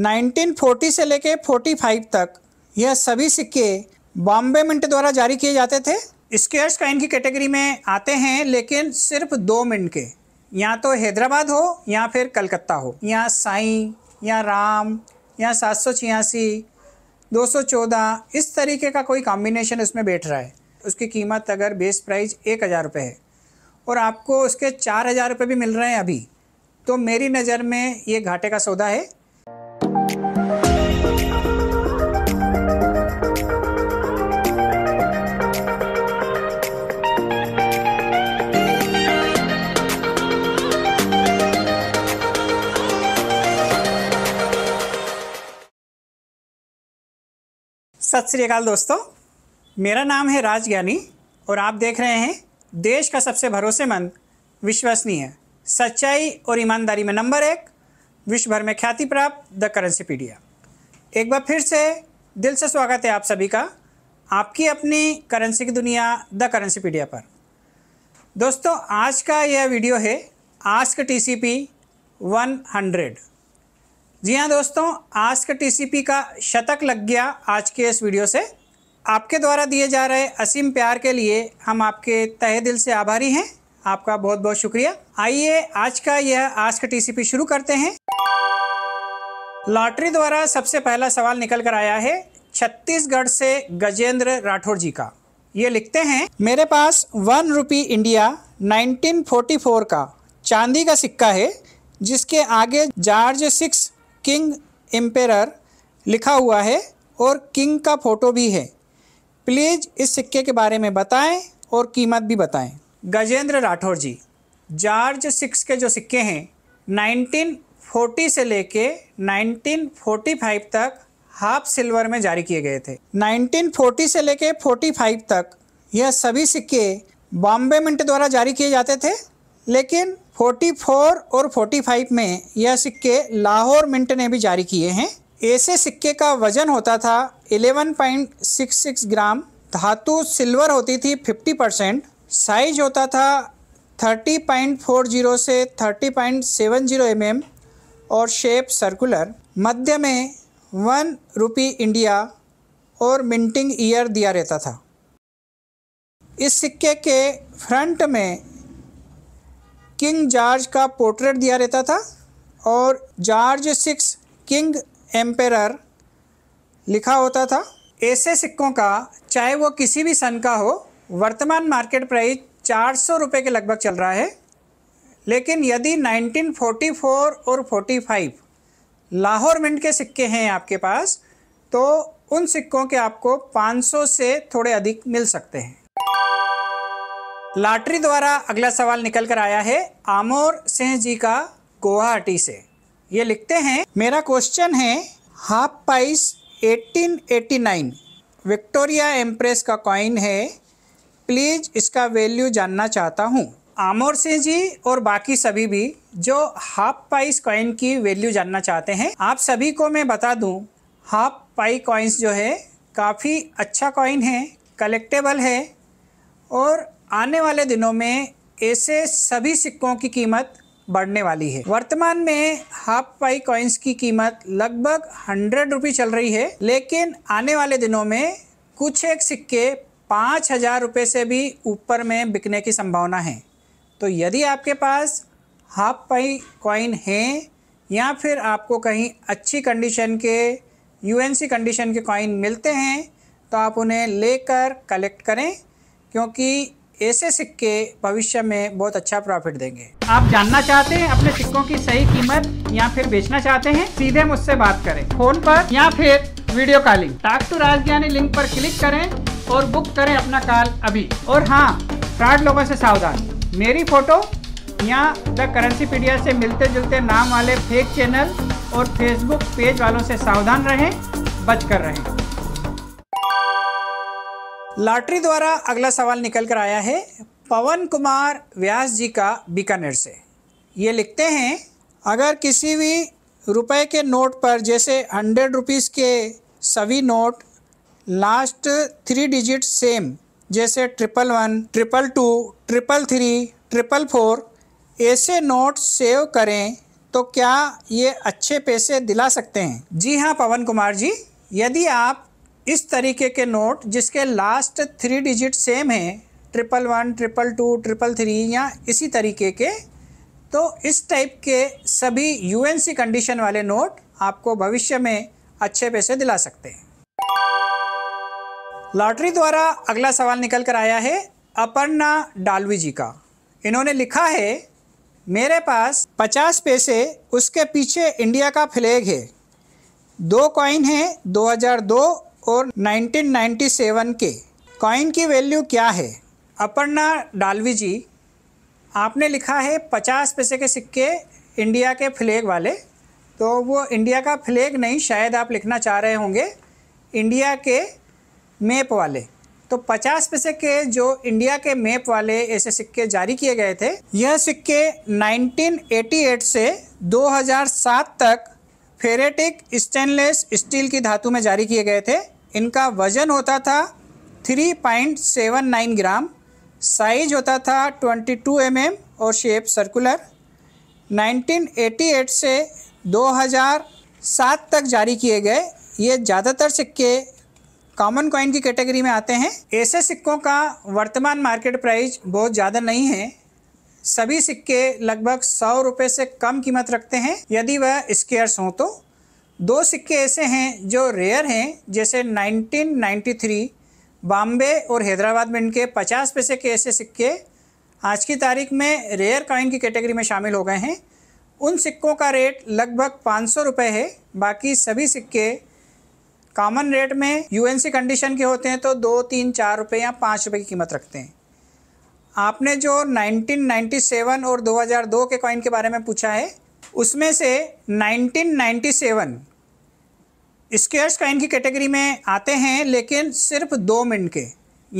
1940 से लेके 45 तक यह सभी सिक्के बॉम्बे मिंट द्वारा जारी किए जाते थे स्केयर्स काइन की कैटेगरी में आते हैं लेकिन सिर्फ दो मिंट के या तो हैदराबाद हो या फिर कलकत्ता हो या साई या राम या सात सौ छियासी दो सौ चौदह इस तरीके का कोई कॉम्बिनेशन उसमें बैठ रहा है उसकी कीमत अगर बेस प्राइस एक हज़ार रुपये है और आपको उसके चार हज़ार रुपये भी मिल रहे हैं अभी तो मेरी नज़र में ये घाटे का सौदा है सत श्रीकाल दोस्तों मेरा नाम है राज ज्ञानी और आप देख रहे हैं देश का सबसे भरोसेमंद विश्वसनीय सच्चाई और ईमानदारी में नंबर एक विश्व भर में ख्याति प्राप्त द करेंसी पीडिया एक बार फिर से दिल से स्वागत है आप सभी का आपकी अपनी करेंसी की दुनिया द करेंसी पीडिया पर दोस्तों आज का यह वीडियो है ask T C P one hundred जी हाँ दोस्तों आज का टीसीपी का शतक लग गया आज के इस वीडियो से आपके द्वारा दिए जा रहे असीम प्यार के लिए हम आपके तहे दिल से आभारी हैं आपका बहुत बहुत शुक्रिया आइए आज का यह आज का टीसीपी शुरू करते हैं लॉटरी द्वारा सबसे पहला सवाल निकल कर आया है छत्तीसगढ़ से गजेंद्र राठौर जी का ये लिखते हैं मेरे पास वन रुपी इंडिया 1944 का चांदी का सिक्का है जिसके आगे जार्ज सिक्स किंग एम्पेरर लिखा हुआ है और किंग का फ़ोटो भी है प्लीज़ इस सिक्के के बारे में बताएं और कीमत भी बताएं गजेंद्र राठौर जी जॉर्ज सिक्स के जो सिक्के हैं 1940 से लेके 1945 तक हाफ सिल्वर में जारी किए गए थे 1940 से लेके 45 तक यह सभी सिक्के बॉम्बे मिंट द्वारा जारी किए जाते थे लेकिन 44 और 45 में यह सिक्के लाहौर मिंट ने भी जारी किए हैं ऐसे सिक्के का वजन होता था 11.66 ग्राम धातु सिल्वर होती थी 50 परसेंट साइज होता था 30.40 से 30.70 एम mm और शेप सर्कुलर मध्य में वन रुपी इंडिया और मिंटिंग ईयर दिया रहता था इस सिक्के के फ्रंट में किंग जॉर्ज का पोर्ट्रेट दिया रहता था और जॉर्ज सिक्स किंग एम्पेरर लिखा होता था ऐसे सिक्कों का चाहे वो किसी भी सन का हो वर्तमान मार्केट प्राइस चार सौ रुपये के लगभग चल रहा है लेकिन यदि 1944 और 45 लाहौर मिंट के सिक्के हैं आपके पास तो उन सिक्कों के आपको 500 से थोड़े अधिक मिल सकते हैं लॉटरी द्वारा अगला सवाल निकल कर आया है आमोर सिंह जी का गुवाहाटी से ये लिखते हैं मेरा क्वेश्चन है हाफ पाइस 1889 विक्टोरिया एम्प्रेस का कॉइन है प्लीज़ इसका वैल्यू जानना चाहता हूँ आमोर सिंह जी और बाकी सभी भी जो हाफ पाइस कॉइन की वैल्यू जानना चाहते हैं आप सभी को मैं बता दूँ हाफ पाई कॉइन्स जो है काफ़ी अच्छा कॉइन है कलेक्टेबल है और आने वाले दिनों में ऐसे सभी सिक्कों की कीमत बढ़ने वाली है वर्तमान में हाफ पाई कॉइन्स की कीमत लगभग हंड्रेड रुपी चल रही है लेकिन आने वाले दिनों में कुछ एक सिक्के पाँच हज़ार रुपये से भी ऊपर में बिकने की संभावना है तो यदि आपके पास हाफ पाई कॉइन हैं या फिर आपको कहीं अच्छी कंडीशन के यूएनसी कंडीशन के कॉइन मिलते हैं तो आप उन्हें लेकर कलेक्ट करें क्योंकि ऐसे सिक्के भविष्य में बहुत अच्छा प्रॉफिट देंगे आप जानना चाहते हैं अपने सिक्कों की सही कीमत या फिर बेचना चाहते हैं सीधे मुझसे बात करें फोन पर या फिर video calling talk to Rajgyani link पर क्लिक करें और बुक करें अपना कॉल अभी और हाँ फ्रॉड लोगों से सावधान मेरी फोटो या द करेंसी पीडिया से मिलते जुलते नाम वाले फेक चैनल और फेसबुक पेज वालों से सावधान रहें बच कर रहें लॉटरी द्वारा अगला सवाल निकल कर आया है पवन कुमार व्यास जी का बीकानेर से ये लिखते हैं अगर किसी भी रुपए के नोट पर जैसे हंड्रेड रुपीज़ के सभी note last three digit same जैसे triple one triple two triple three triple four ऐसे नोट सेव करें तो क्या ये अच्छे पैसे दिला सकते हैं जी हाँ पवन कुमार जी यदि आप इस तरीके के नोट जिसके लास्ट थ्री डिजिट सेम है triple one triple two triple three या इसी तरीके के तो इस टाइप के सभी यूएनसी कंडीशन वाले नोट आपको भविष्य में अच्छे पैसे दिला सकते हैं लॉटरी द्वारा अगला सवाल निकल कर आया है अपर्णा डालवी जी का इन्होंने लिखा है मेरे पास पचास पैसे उसके पीछे इंडिया का फ्लैग है दो कॉइन है 2002 और 1997 के कॉइन की वैल्यू क्या है अपर्णा डालवी जी आपने लिखा है पचास पैसे के सिक्के इंडिया के फ्लैग वाले तो वो इंडिया का फ्लैग नहीं शायद आप लिखना चाह रहे होंगे इंडिया के मैप वाले तो पचास पैसे के जो इंडिया के मैप वाले ऐसे सिक्के जारी किए गए थे यह सिक्के 1988 से 2007 तक फेरेटिक स्टेनलेस स्टील की धातु में जारी किए गए थे इनका वजन होता था 3.79 ग्राम साइज होता था 22 टू mm और शेप सर्कुलर 1988 से 2007 तक जारी किए गए ये ज़्यादातर सिक्के कॉमन कॉइन की कैटेगरी में आते हैं ऐसे सिक्कों का वर्तमान मार्केट प्राइस बहुत ज़्यादा नहीं है सभी सिक्के लगभग सौ रुपये से कम कीमत रखते हैं यदि वह स्केयर्स हों तो दो सिक्के ऐसे हैं जो रेयर हैं जैसे 1993 बॉम्बे और हैदराबाद में इनके 50 पैसे के ऐसे सिक्के आज की तारीख में रेयर कॉइन की कैटेगरी में शामिल हो गए हैं उन सिक्कों का रेट लगभग पाँच सौ रुपये है बाकी सभी सिक्के कॉमन रेट में यूएनसी कंडीशन के होते हैं तो दो तीन चार रुपये या पाँच रुपये की कीमत रखते हैं आपने जो 1997 और 2002 के कॉइन के बारे में पूछा है उसमें से 1997 स्केयर्स कॉइन की कैटेगरी में आते हैं लेकिन सिर्फ दो मिनट के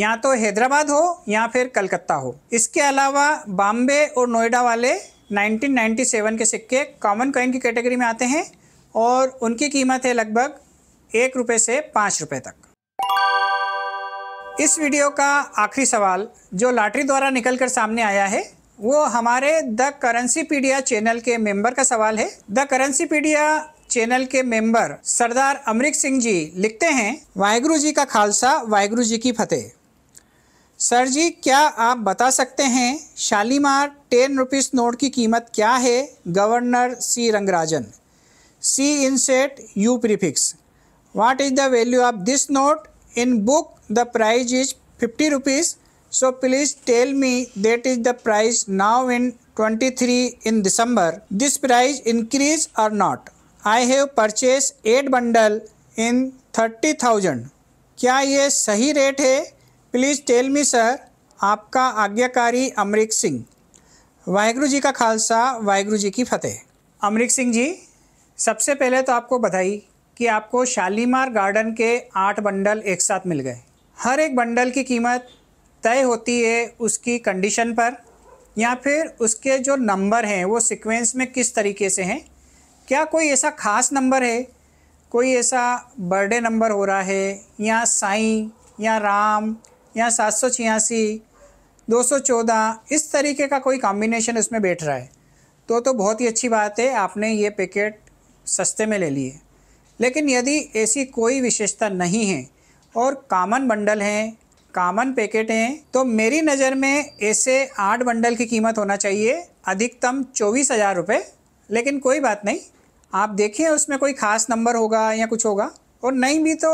या तो हैदराबाद हो या फिर कलकत्ता हो इसके अलावा बॉम्बे और नोएडा वाले 1997 के सिक्के कॉमन कॉइन की कैटेगरी में आते हैं और उनकी कीमत है लगभग एक रुपये से पाँच रुपये तक इस वीडियो का आखिरी सवाल जो लॉटरी द्वारा निकल कर सामने आया है वो हमारे द करेंसी पीडिया चैनल के मेंबर का सवाल है द करेंसी पीडिया चैनल के मेंबर सरदार अमरिक सिंह जी लिखते हैं वाहगुरु जी का खालसा वाहगुरु जी की फतेह सर जी क्या आप बता सकते हैं शालीमार टेन रुपीज़ नोट की कीमत क्या है governor C Rangarajan C inset U prefix what is the value of this note in book the price is 50 rupees so please tell me that is the price now in 23 in December. This price increase or not? I have purchased 8 bundle in 30,000. क्या ये सही rate है please tell me sir आपका आज्ञाकारी अमरीक सिंह वाहगुरु जी का खालसा वाहगुरु जी की फतेह अमरीक सिंह जी सबसे पहले तो आपको बधाई कि आपको शालीमार गार्डन के आठ बंडल एक साथ मिल गए हर एक बंडल की कीमत तय होती है उसकी कंडीशन पर या फिर उसके जो नंबर हैं वो सीक्वेंस में किस तरीके से हैं क्या कोई ऐसा ख़ास नंबर है कोई ऐसा बर्थडे नंबर हो रहा है या साई या राम या सात सौ छियासी दो सौ चौदह इस तरीके का कोई कॉम्बिनेशन उसमें बैठ रहा है तो तो बहुत ही अच्छी बात है आपने ये पैकेट सस्ते में ले लिए लेकिन यदि ऐसी कोई विशेषता नहीं है और कामन बंडल हैं कामन पैकेट हैं तो मेरी नज़र में ऐसे आठ बंडल की कीमत होना चाहिए अधिकतम चौबीस हज़ार रुपये लेकिन कोई बात नहीं आप देखिए उसमें कोई ख़ास नंबर होगा या कुछ होगा और नहीं भी तो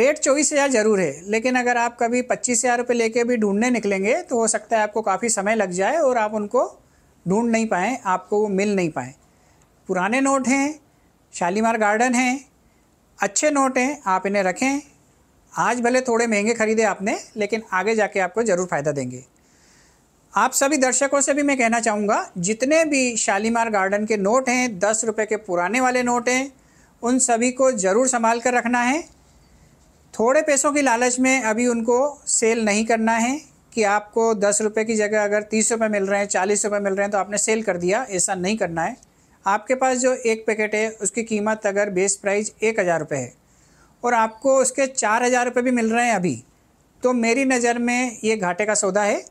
रेट चौबीस हज़ार ज़रूर है लेकिन अगर आप कभी पच्चीस हज़ार रुपये लेके भी ढूंढने निकलेंगे तो हो सकता है आपको काफ़ी समय लग जाए और आप उनको ढूंढ नहीं पाएँ आपको वो मिल नहीं पाएँ पुराने नोट हैं शालीमार गार्डन हैं अच्छे नोट हैं आप इन्हें रखें आज भले थोड़े महंगे खरीदे आपने लेकिन आगे जाके आपको ज़रूर फ़ायदा देंगे आप सभी दर्शकों से भी मैं कहना चाहूँगा जितने भी शालीमार गार्डन के नोट हैं दस रुपये के पुराने वाले नोट हैं उन सभी को ज़रूर संभाल कर रखना है थोड़े पैसों की लालच में अभी उनको सेल नहीं करना है कि आपको दस रुपये की जगह अगर तीस रुपये मिल रहे हैं चालीस रुपये मिल रहे हैं तो आपने सेल कर दिया ऐसा नहीं करना है आपके पास जो एक पैकेट है उसकी कीमत अगर बेस प्राइस एक हज़ार रुपये है और आपको उसके चार हज़ार रुपये भी मिल रहे हैं अभी तो मेरी नज़र में ये घाटे का सौदा है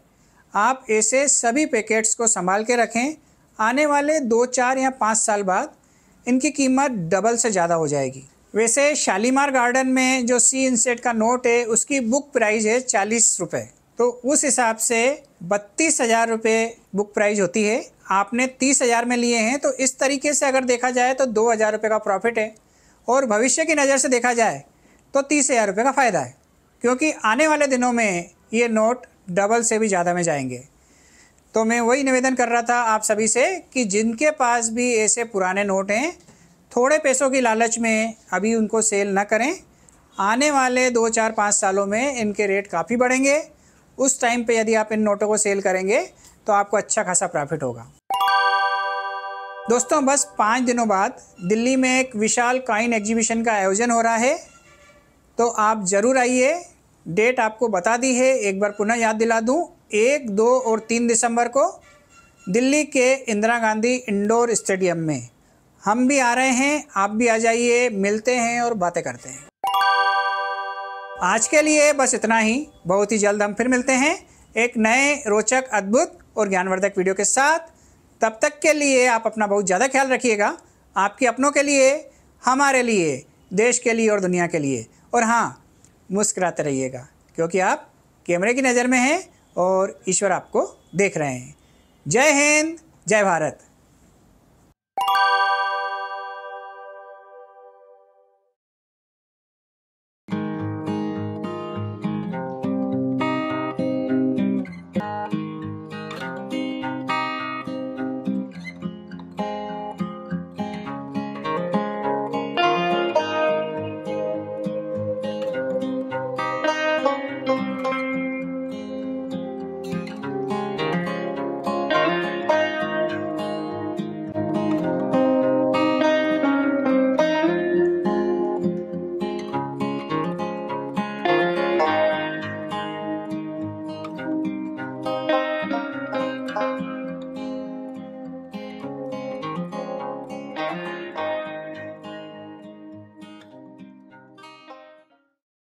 आप ऐसे सभी पैकेट्स को संभाल के रखें आने वाले दो चार या पाँच साल बाद इनकी कीमत डबल से ज़्यादा हो जाएगी वैसे शालीमार गार्डन में जो सी इंसेट का नोट है उसकी बुक प्राइस है चालीस रुपये तो उस हिसाब से बत्तीस हज़ार रुपये बुक प्राइस होती है आपने तीस हज़ार में लिए हैं तो इस तरीके से अगर देखा जाए तो दो हज़ार रुपये का प्रॉफिट है और भविष्य की नज़र से देखा जाए तो तीस हज़ार रुपये का फ़ायदा है क्योंकि आने वाले दिनों में ये नोट डबल से भी ज़्यादा में जाएंगे तो मैं वही निवेदन कर रहा था आप सभी से कि जिनके पास भी ऐसे पुराने नोट हैं थोड़े पैसों की लालच में अभी उनको सेल ना करें आने वाले दो चार पाँच सालों में इनके रेट काफ़ी बढ़ेंगे उस टाइम पे यदि आप इन नोटों को सेल करेंगे तो आपको अच्छा खासा प्रॉफिट होगा दोस्तों बस पाँच दिनों बाद दिल्ली में एक विशाल काइन एग्जीबिशन का आयोजन हो रहा है तो आप ज़रूर आइए डेट आपको बता दी है एक बार पुनः याद दिला दूं एक दो और तीन दिसंबर को दिल्ली के इंदिरा गांधी इंडोर स्टेडियम में हम भी आ रहे हैं आप भी आ जाइए मिलते हैं और बातें करते हैं आज के लिए बस इतना ही बहुत ही जल्द हम फिर मिलते हैं एक नए रोचक अद्भुत और ज्ञानवर्धक वीडियो के साथ तब तक के लिए आप अपना बहुत ज़्यादा ख्याल रखिएगा आपके अपनों के लिए हमारे लिए देश के लिए और दुनिया के लिए और हाँ मुस्कराते रहिएगा क्योंकि आप कैमरे की नज़र में हैं और ईश्वर आपको देख रहे हैं जय हिंद जय भारत